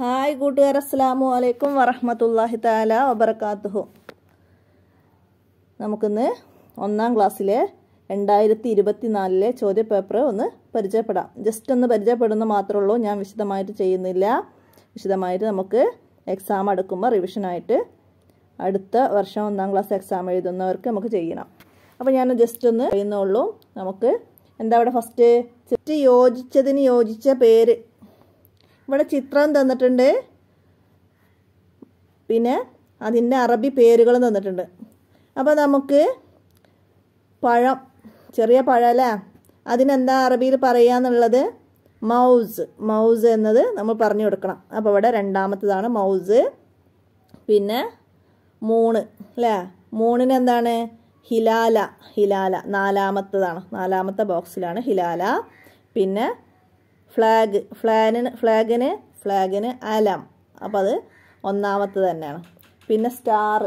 hi കൂട്ടുകാർ അസ്സാമു അലൈക്കും വറഹമത്തല്ലാഹി താല വബർക്കാത്തുഹു നമുക്കിന്ന് ഒന്നാം ക്ലാസ്സിലെ രണ്ടായിരത്തി ഇരുപത്തി നാലിലെ ചോദ്യപേപ്പർ ഒന്ന് പരിചയപ്പെടാം ജസ്റ്റ് ഒന്ന് പരിചയപ്പെടുന്ന മാത്രമേ ഉള്ളൂ ഞാൻ വിശദമായിട്ട് ചെയ്യുന്നില്ല വിശദമായിട്ട് നമുക്ക് എക്സാം അടുക്കുമ്പോൾ റിവിഷനായിട്ട് അടുത്ത വർഷം ഒന്നാം ക്ലാസ് എക്സാം എഴുതുന്നവർക്ക് നമുക്ക് ചെയ്യണം അപ്പോൾ ഞാൻ ജസ്റ്റ് ഒന്ന് പറയുന്നുള്ളൂ നമുക്ക് എന്താ ഇവിടെ ഫസ്റ്റ് യോജിച്ചതിന് യോജിച്ച പേര് ഇവിടെ ചിത്രം തന്നിട്ടുണ്ട് പിന്നെ അതിൻ്റെ അറബി പേരുകൾ തന്നിട്ടുണ്ട് അപ്പോൾ നമുക്ക് പഴം ചെറിയ പഴമല്ലേ അതിനെന്താ അറബിയിൽ പറയാന്നുള്ളത് മൗസ് മൗസ് എന്നത് നമ്മൾ പറഞ്ഞു കൊടുക്കണം അപ്പോൾ ഇവിടെ രണ്ടാമത്തതാണ് മൗസ് പിന്നെ മൂണ് അല്ലേ മൂണിനെന്താണ് ഹിലാല ഹിലാല നാലാമത്തതാണ് നാലാമത്തെ ബോക്സിലാണ് ഹിലാല പിന്നെ ഫ്ലാഗ് ഫ്ലാനിന് ഫ്ലാഗിന് ഫ്ലാഗിന് അലം അപ്പം അത് ഒന്നാമത്തെ തന്നെയാണ് പിന്നെ സ്റ്റാർ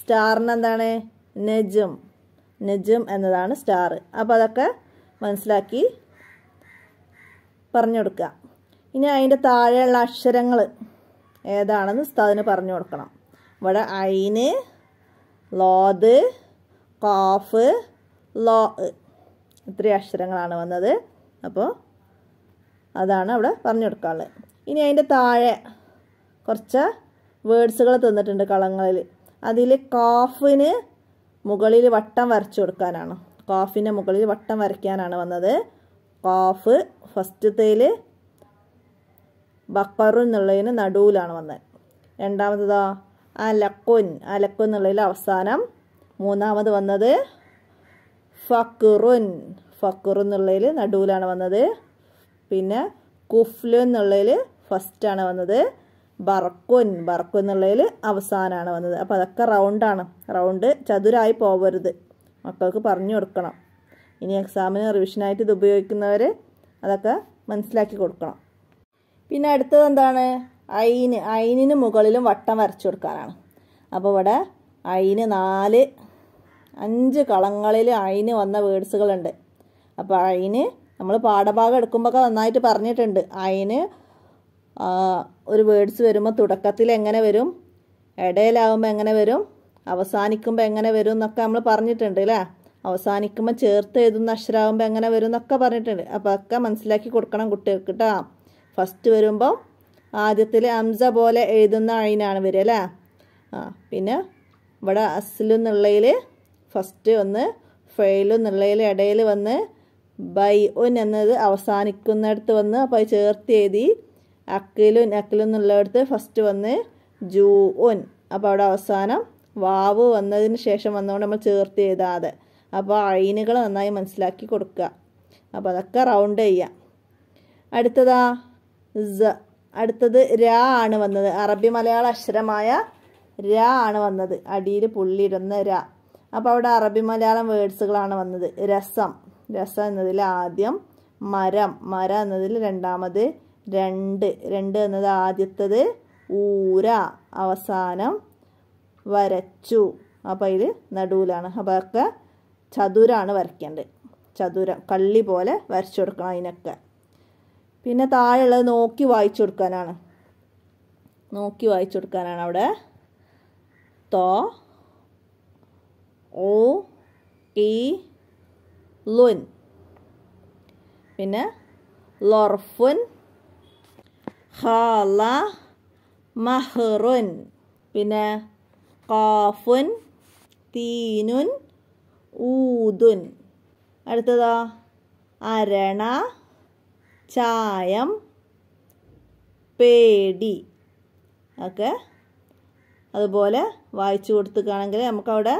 സ്റ്റാറിന് എന്താണ് നെജും നെജും എന്നതാണ് സ്റ്റാർ അപ്പോൾ അതൊക്കെ മനസ്സിലാക്കി പറഞ്ഞു കൊടുക്കുക ഇനി അതിൻ്റെ താഴെയുള്ള അക്ഷരങ്ങൾ ഏതാണെന്ന് അതിന് പറഞ്ഞു കൊടുക്കണം ഇവിടെ ഐന് ലോത് കാഫ് ലോ ഇത്രയും അക്ഷരങ്ങളാണ് വന്നത് അപ്പോൾ അതാണ് അവിടെ പറഞ്ഞു കൊടുക്കാനുള്ളത് ഇനി അതിൻ്റെ താഴെ കുറച്ച് വേർഡ്സുകൾ തന്നിട്ടുണ്ട് കളങ്ങളിൽ അതിൽ കാഫിന് മുകളിൽ വട്ടം വരച്ചു കൊടുക്കാനാണ് കാഫിൻ്റെ മുകളിൽ വട്ടം വരയ്ക്കാനാണ് വന്നത് കാഫ് ഫസ്റ്റത്തേൽ ബക്കറു എന്നുള്ളതിന് നടുവിലാണ് വന്നത് രണ്ടാമത്തേതാ അലക്കുൻ അലക്കു എന്നുള്ളതിൽ അവസാനം മൂന്നാമത് വന്നത് ഫക്കുറുൻ ഫക്കുറു എന്നുള്ളതിൽ നടുവിലാണ് വന്നത് പിന്നെ കുഫ്ലു എന്നുള്ളതിൽ ഫസ്റ്റാണ് വന്നത് ബർക്കുൻ ബർക്കു എന്നുള്ളതിൽ അവസാനമാണ് വന്നത് അപ്പോൾ അതൊക്കെ റൗണ്ടാണ് റൗണ്ട് ചതുരായി പോകരുത് മക്കൾക്ക് പറഞ്ഞു കൊടുക്കണം ഇനി എക്സാമിന് റിവിഷനായിട്ട് ഇത് ഉപയോഗിക്കുന്നവർ അതൊക്കെ മനസ്സിലാക്കി കൊടുക്കണം പിന്നെ അടുത്തത് എന്താണ് അയിന് അയിനിന് മുകളിലും വട്ടം വരച്ചു കൊടുക്കാനാണ് അപ്പോൾ ഇവിടെ അയിന് നാല് അഞ്ച് കളങ്ങളിൽ അയിന് വന്ന വേഡ്സുകളുണ്ട് അപ്പോൾ അയിന് നമ്മൾ പാഠഭാഗം എടുക്കുമ്പോഴൊക്കെ നന്നായിട്ട് പറഞ്ഞിട്ടുണ്ട് അതിന് ഒരു വേർഡ്സ് വരുമ്പോൾ തുടക്കത്തിൽ എങ്ങനെ വരും ഇടയിലാവുമ്പോൾ എങ്ങനെ വരും അവസാനിക്കുമ്പോൾ എങ്ങനെ വരും എന്നൊക്കെ നമ്മൾ പറഞ്ഞിട്ടുണ്ട് അല്ലേ അവസാനിക്കുമ്പോൾ ചേർത്ത് എഴുതുന്ന അക്ഷരാകുമ്പോൾ എങ്ങനെ വരും എന്നൊക്കെ പറഞ്ഞിട്ടുണ്ട് അപ്പോൾ ഒക്കെ മനസ്സിലാക്കി കൊടുക്കണം കുട്ടികൾക്ക് കേട്ടോ ഫസ്റ്റ് വരുമ്പോൾ ആദ്യത്തിൽ അംസ പോലെ എഴുതുന്ന അഴിനാണ് വരിക അല്ലേ ആ പിന്നെ ഇവിടെ അസ്ലെന്നുള്ളതിൽ ഫസ്റ്റ് വന്ന് ഫെയിലെന്നുള്ളതിൽ ഇടയിൽ വന്ന് ബൈ ഉൻ എന്നത് അവസാനിക്കുന്നിടത്ത് വന്ന് അപ്പോൾ അത് ചേർത്ത് എഴുതി അക്കിലുൻ അക്കിലുൻ എന്നുള്ളിടത്ത് ഫസ്റ്റ് വന്ന് ജൂ ഉൻ അപ്പോൾ അവിടെ അവസാനം വാവ് വന്നതിന് ശേഷം വന്നുകൊണ്ട് നമ്മൾ ചേർത്ത് എഴുതാതെ അപ്പോൾ അയിനുകൾ നന്നായി മനസ്സിലാക്കി കൊടുക്കുക അപ്പോൾ അതൊക്കെ റൗണ്ട് ചെയ്യാം അടുത്തതാ സ അടുത്തത് ര ആണ് വന്നത് അറബി മലയാള അക്ഷരമായ ര ആണ് വന്നത് അടിയിൽ പുള്ളിയിടുന്ന ര അപ്പോൾ അവിടെ അറബി മലയാളം വേഡ്സുകളാണ് വന്നത് രസം രസ എന്നതിൽ ആദ്യം മരം മരം എന്നതിൽ രണ്ടാമത് രണ്ട് രണ്ട് എന്നത് ആദ്യത്തത് ഊര അവസാനം വരച്ചു അപ്പോൾ ഇത് നടുവിലാണ് അപ്പം അതൊക്കെ ചതുരാണ് വരയ്ക്കേണ്ടത് ചതുരം കള്ളി പോലെ വരച്ചു കൊടുക്കണം അതിനൊക്കെ പിന്നെ താഴെയുള്ളത് നോക്കി വായിച്ചു കൊടുക്കാനാണ് നോക്കി വായിച്ചു കൊടുക്കാനാണ് അവിടെ തോ ഓ ഈ ലുൻ പിന്നെ ലൊർഫുൻ ഖാല മഹ്റുൻ പിന്നെ കാഫുൻ തീനുൻ ഊദുൻ അടുത്തതോ അരണ ചായം പേടി ഒക്കെ അതുപോലെ വായിച്ചു കൊടുത്തുകയാണെങ്കിൽ നമുക്കവിടെ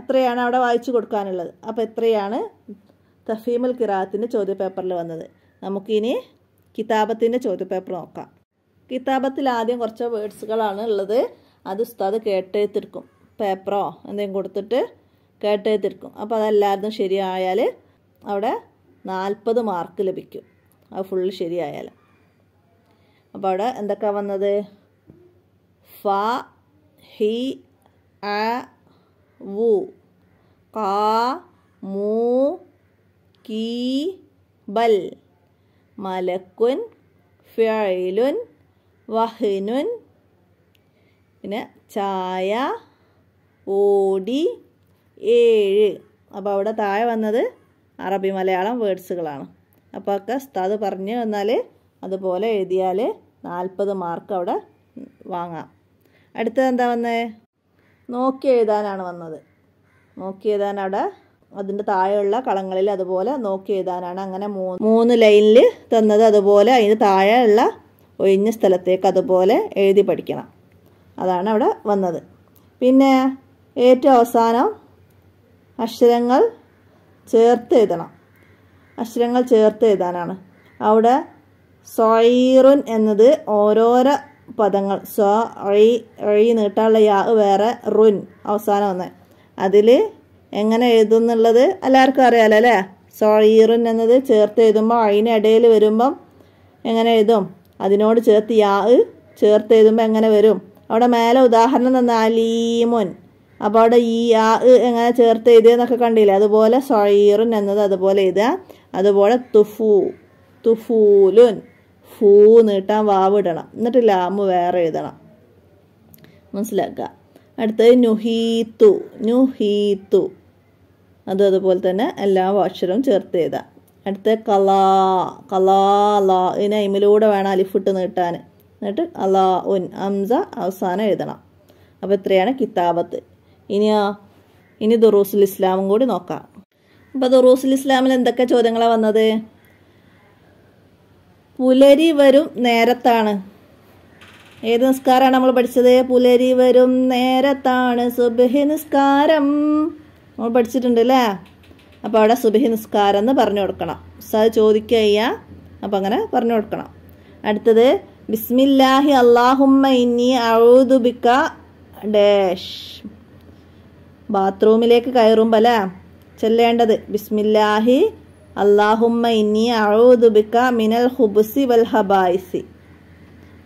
അത്രയാണ് അവിടെ വായിച്ചു കൊടുക്കാനുള്ളത് അപ്പോൾ ഇത്രയാണ് തഫീമുൽ കിറാത്തിൻ്റെ ചോദ്യപേപ്പറിൽ വന്നത് നമുക്കിനി കിതാബത്തിൻ്റെ ചോദ്യപേപ്പർ നോക്കാം കിതാബത്തിൽ ആദ്യം കുറച്ച് വേർഡ്സുകളാണ് ഉള്ളത് അത് ഉസ്താദ് കേട്ടെഴുത്തിരിക്കും പേപ്പറോ എന്തെങ്കിലും കൊടുത്തിട്ട് കേട്ടെഴുത്തിരിക്കും അപ്പോൾ അതെല്ലാവരും ശരിയായാൽ അവിടെ നാൽപ്പത് മാർക്ക് ലഭിക്കും അത് ഫുള്ള് ശരിയായാൽ അപ്പോൾ അവിടെ എന്തൊക്കെയാണ് വന്നത് ഫ ഹി ആ വു കാ മൂ കീ ബൽ മലക്കുൻ ഫിയലുൻ വഹനുൻ പിന്നെ ചായ ഓടി ഏഴ് അപ്പോൾ അവിടെ താഴെ വന്നത് അറബി മലയാളം വേർഡ്സുകളാണ് അപ്പോൾ ഒക്കെ സ്ഥത് പറഞ്ഞു തന്നാൽ അതുപോലെ എഴുതിയാൽ നാൽപ്പത് മാർക്ക് അവിടെ വാങ്ങാം അടുത്തത് എന്താ വന്നത് നോക്കി എഴുതാനാണ് വന്നത് നോക്കി എഴുതാൻ അവിടെ അതിൻ്റെ താഴെയുള്ള കളങ്ങളിൽ അതുപോലെ നോക്കി എഴുതാനാണ് അങ്ങനെ മൂന്ന് മൂന്ന് ലൈനിൽ തന്നത് അതുപോലെ അതിന് താഴെയുള്ള ഒഴിഞ്ഞ സ്ഥലത്തേക്ക് അതുപോലെ എഴുതി പഠിക്കണം അതാണ് അവിടെ വന്നത് പിന്നെ ഏറ്റവും അവസാനം അക്ഷരങ്ങൾ ചേർത്ത് എഴുതണം അക്ഷരങ്ങൾ ചേർത്ത് എഴുതാനാണ് അവിടെ സൊയീറുൻ എന്നത് ഓരോരോ പദങ്ങൾ സ്വ റീ റീ നീട്ടാനുള്ള യാ വേറെ റുൻ അവസാനം ഒന്ന് അതിൽ എങ്ങനെ എഴുതുന്നുള്ളത് എല്ലാവർക്കും അറിയാമല്ലോ അല്ലേ റുൻ എന്നത് ചേർത്ത് എഴുതുമ്പോൾ അഴിന് ഇടയിൽ വരുമ്പം എങ്ങനെ എഴുതും അതിനോട് ചേർത്ത് യാ ചേർത്ത് എഴുതുമ്പോൾ എങ്ങനെ വരും അവിടെ മേലെ ഉദാഹരണം തന്ന അലീമുൻ അപ്പോൾ അവിടെ ഈ ആ എങ്ങനെ ചേർത്ത് എഴുതിയെന്നൊക്കെ കണ്ടില്ലേ അതുപോലെ സൊഴീറുൻ എന്നത് അതുപോലെ എഴുതുക അതുപോലെ തുഫു തുഫൂലുൻ ഫൂ നീട്ടാൻ വാവിടണം എന്നിട്ട് ലാമ് വേറെ എഴുതണം മനസ്സിലാക്കുക അടുത്തത് നുഹീത്തു നുഹീത്തു അതും അതുപോലെ തന്നെ എല്ലാ അക്ഷരവും ചേർത്ത് എഴുതാം അടുത്ത കലാ കലാ ലാ ഇതിനെ അയിമിലൂടെ വേണം അലിഫിട്ട് നീട്ടാൻ എന്നിട്ട് അലാ ഉൻ അംസ അവസാനം എഴുതണം അപ്പോൾ ഇത്രയാണ് കിതാബത്ത് ഇനിയാ ഇനി ദുറൂസുൽ ഇസ്ലാമും കൂടി നോക്കാം അപ്പോൾ ദുറൂസുൽ ഇസ്ലാമിൽ എന്തൊക്കെ ചോദ്യങ്ങളാണ് വന്നത് പുലരി വരും നേരത്താണ് ഏത് നിസ്കാരമാണ് നമ്മൾ പഠിച്ചത് പുലരി വരും നേരത്താണ് സുബഹി നിസ്കാരം നമ്മൾ പഠിച്ചിട്ടുണ്ട് അല്ലേ അപ്പോൾ അവിടെ സുബഹി നിസ്കാരം എന്ന് പറഞ്ഞു കൊടുക്കണം ഉസ്താദ് ചോദിക്കുക അപ്പോൾ അങ്ങനെ പറഞ്ഞു കൊടുക്കണം അടുത്തത് ബിസ്മില്ലാഹി അള്ളാഹുമ്മ ഇന്നി അഴുതുബിക്ക ഡാഷ് ബാത്റൂമിലേക്ക് കയറുമ്പോൾ അല്ലേ ചെല്ലേണ്ടത് ബിസ്മില്ലാഹി അള്ളാഹുമ്മ ഇനി അഴോദുബിക്ക മിനൽ ഹുബുസി വൽ ഹബായിസി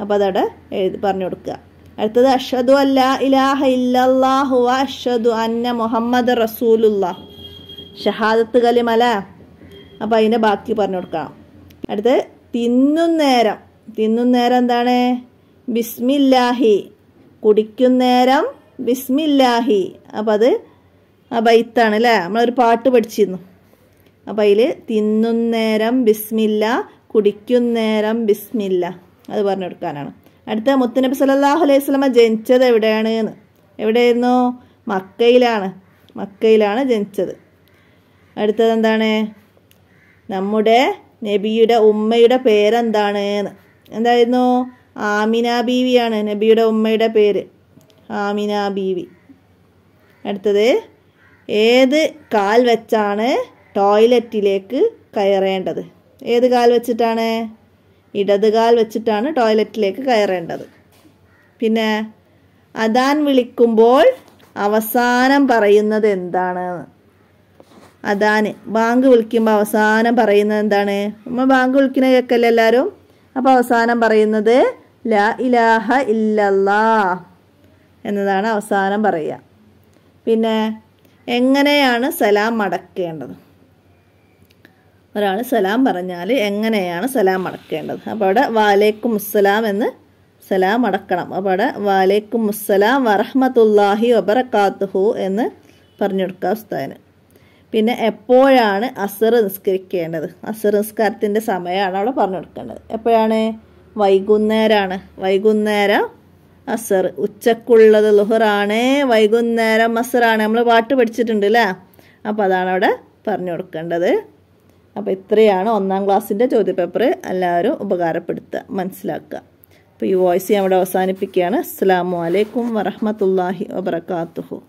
അപ്പോൾ അതവിടെ എഴുതി പറഞ്ഞു കൊടുക്കുക അടുത്തത് അഷദു അല്ല ഇലാഹ ഇല്ലാഹു അഷദു അന്ന മുഹമ്മദ് റസൂലുല്ലാഹ് ഷഹാദത്ത് കലിമല അപ്പോൾ അതിൻ്റെ ബാക്കി പറഞ്ഞു കൊടുക്കാം അടുത്ത് തിന്നുന്നേരം തിന്നുന്നേരം എന്താണ് ബിസ്മില്ലാഹി കുടിക്കുന്നേരം ബിസ്മില്ലാഹി അപ്പം അത് ആ ബൈത്താണ് അല്ലേ നമ്മളൊരു പാട്ട് പഠിച്ചിരുന്നു അപ്പം അതിൽ തിന്നുന്നേരം ബിസ്മില്ല കുടിക്കുന്നേരം ബിസ്മില്ല അത് പറഞ്ഞു കൊടുക്കാനാണ് അടുത്ത മുത്തനബി സല്ലാഹു അലൈഹി സ്വലമ ജനിച്ചത് എവിടെയാണ് എന്ന് എവിടെയായിരുന്നു മക്കയിലാണ് മക്കയിലാണ് ജനിച്ചത് അടുത്തത് എന്താണ് നമ്മുടെ നബിയുടെ ഉമ്മയുടെ പേരെന്താണ് എന്ന് എന്തായിരുന്നു ആമിന ബീവിയാണ് നബിയുടെ ഉമ്മയുടെ പേര് ആമിന ബീവി അടുത്തത് ഏത് കാൽ വെച്ചാണ് ടോയ്ലറ്റിലേക്ക് കയറേണ്ടത് ഏത് കാൽ വെച്ചിട്ടാണ് ഇടത് കാൽ വെച്ചിട്ടാണ് ടോയ്ലറ്റിലേക്ക് കയറേണ്ടത് പിന്നെ അതാൻ വിളിക്കുമ്പോൾ അവസാനം പറയുന്നത് എന്താണ് അതാണ് ബാങ്ക് വിളിക്കുമ്പോൾ അവസാനം പറയുന്നത് എന്താണ് നമ്മൾ ബാങ്ക് വിളിക്കുന്ന കേൾക്കല്ലേ എല്ലാവരും അപ്പോൾ അവസാനം പറയുന്നത് ല ഇലാഹ ഇല്ലല്ലാ എന്നതാണ് അവസാനം പറയുക പിന്നെ എങ്ങനെയാണ് സലാം മടക്കേണ്ടത് ഒരാൾ സലാം പറഞ്ഞാൽ എങ്ങനെയാണ് സലാം അടക്കേണ്ടത് അപ്പോൾ അവിടെ വാലേക്കും മുസ്സലാം എന്ന് സലാം അടക്കണം അപ്പോൾ അവിടെ വാലേക്കും മുസ്സലാം വറഹമത്തുല്ലാഹി വബറക്കാത്തുഹു എന്ന് പറഞ്ഞു കൊടുക്കുക ഉസ്താദിന് പിന്നെ എപ്പോഴാണ് അസർ നിസ്കരിക്കേണ്ടത് അസർ നിസ്കാരത്തിൻ്റെ സമയമാണ് അവിടെ പറഞ്ഞു കൊടുക്കേണ്ടത് എപ്പോഴാണ് വൈകുന്നേരമാണ് വൈകുന്നേരം അസർ ഉച്ചക്കുള്ളത് ലുഹറാണ് വൈകുന്നേരം അസറാണ് നമ്മൾ പാട്ട് പഠിച്ചിട്ടുണ്ട് അല്ലേ അപ്പോൾ അതാണ് അവിടെ പറഞ്ഞു കൊടുക്കേണ്ടത് അപ്പോൾ ഇത്രയാണ് ഒന്നാം ക്ലാസ്സിൻ്റെ ചോദ്യപേപ്പർ എല്ലാവരും ഉപകാരപ്പെടുത്തുക മനസ്സിലാക്കുക അപ്പോൾ ഈ വോയിസ് ഞാൻ ഇവിടെ അവസാനിപ്പിക്കുകയാണ് അസ്സാം വലൈക്കും വറഹമത്തല്ലാഹി വബർക്കാത്തുഹു